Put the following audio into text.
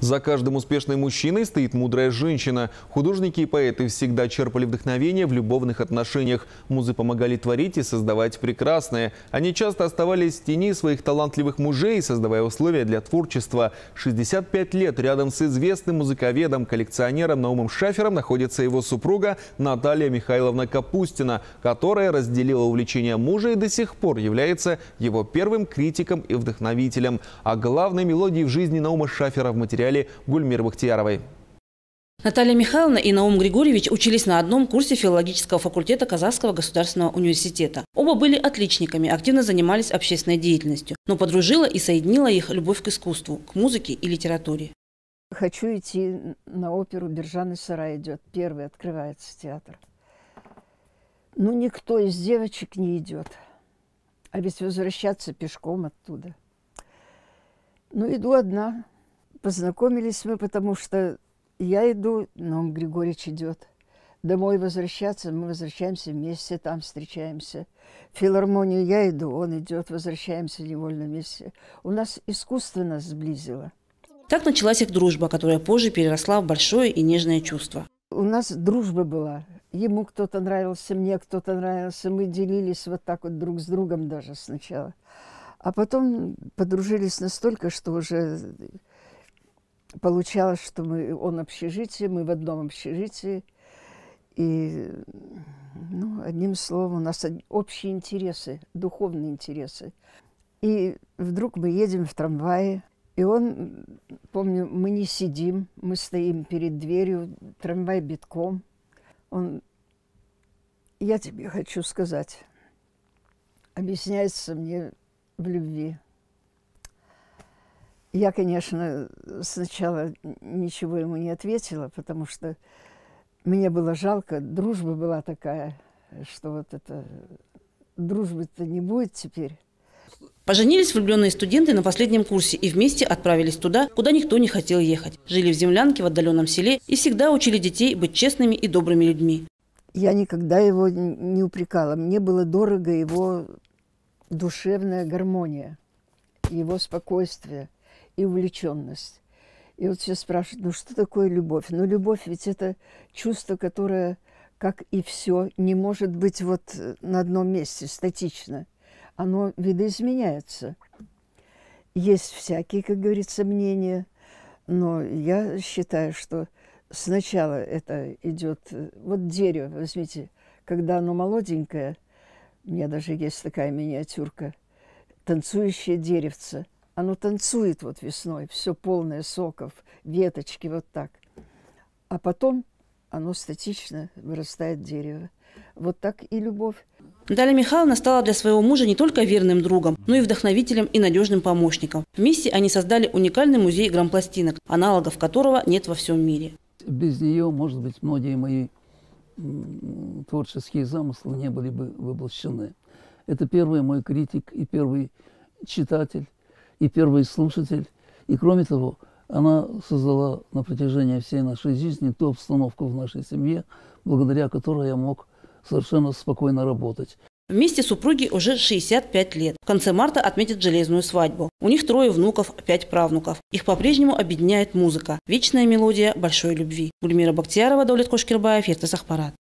За каждым успешным мужчиной стоит мудрая женщина. Художники и поэты всегда черпали вдохновение в любовных отношениях. Музы помогали творить и создавать прекрасное. Они часто оставались в тени своих талантливых мужей, создавая условия для творчества. 65 лет рядом с известным музыковедом, коллекционером Наумом Шафером находится его супруга Наталья Михайловна Капустина, которая разделила увлечение мужа и до сих пор является его первым критиком и вдохновителем. А главной мелодией в жизни Наума Шафера в материале материале Гульмир Бахтияровой. Наталья Михайловна и Наум Григорьевич учились на одном курсе филологического факультета Казахского государственного университета. Оба были отличниками, активно занимались общественной деятельностью, но подружила и соединила их любовь к искусству, к музыке и литературе. Хочу идти на оперу «Биржаный сарай» идет. Первый открывается театр. Ну, никто из девочек не идет. А ведь возвращаться пешком оттуда. Ну, иду одна. Познакомились мы, потому что я иду, но он, Григорьевич идет. Домой возвращаться, мы возвращаемся вместе, там встречаемся. В филармонию я иду, он идет, возвращаемся невольно вместе. У нас искусство нас сблизило. Так началась их дружба, которая позже переросла в большое и нежное чувство. У нас дружба была. Ему кто-то нравился, мне кто-то нравился. Мы делились вот так вот друг с другом даже сначала. А потом подружились настолько, что уже получалось, что мы, он в общежитии, мы в одном общежитии. И, ну, одним словом, у нас общие интересы, духовные интересы. И вдруг мы едем в трамвае, и он, помню, мы не сидим, мы стоим перед дверью, трамвай битком. Он, я тебе хочу сказать, объясняется мне в любви. Я, конечно, сначала ничего ему не ответила, потому что мне было жалко, дружба была такая, что вот это дружбы-то не будет теперь. Поженились влюбленные студенты на последнем курсе и вместе отправились туда, куда никто не хотел ехать. Жили в землянке в отдаленном селе и всегда учили детей быть честными и добрыми людьми. Я никогда его не упрекала. Мне было дорого его душевная гармония, его спокойствие – и увлеченность. И вот все спрашивают, ну что такое любовь? Ну любовь ведь это чувство, которое, как и все, не может быть вот э, на одном месте статично. Оно видоизменяется. Есть всякие, как говорится, мнения, но я считаю, что сначала это идет, э, вот дерево, возьмите, когда оно молоденькое, у меня даже есть такая миниатюрка, танцующее деревце – оно танцует вот весной, все полное соков, веточки вот так. А потом оно статично вырастает дерево. Вот так и любовь. Наталья Михайловна стала для своего мужа не только верным другом, но и вдохновителем и надежным помощником. Вместе они создали уникальный музей грампластинок, аналогов которого нет во всем мире. Без нее, может быть, многие мои творческие замыслы не были бы воплощены. Это первый мой критик и первый читатель, и первый слушатель. И кроме того, она создала на протяжении всей нашей жизни ту обстановку в нашей семье, благодаря которой я мог совершенно спокойно работать. Вместе супруги уже 65 лет. В конце марта отметят железную свадьбу. У них трое внуков, пять правнуков. Их по-прежнему объединяет музыка. Вечная мелодия большой любви. Гульмира Бактиярова, Давлет Кошкирбаев, Ертас Ахпарат.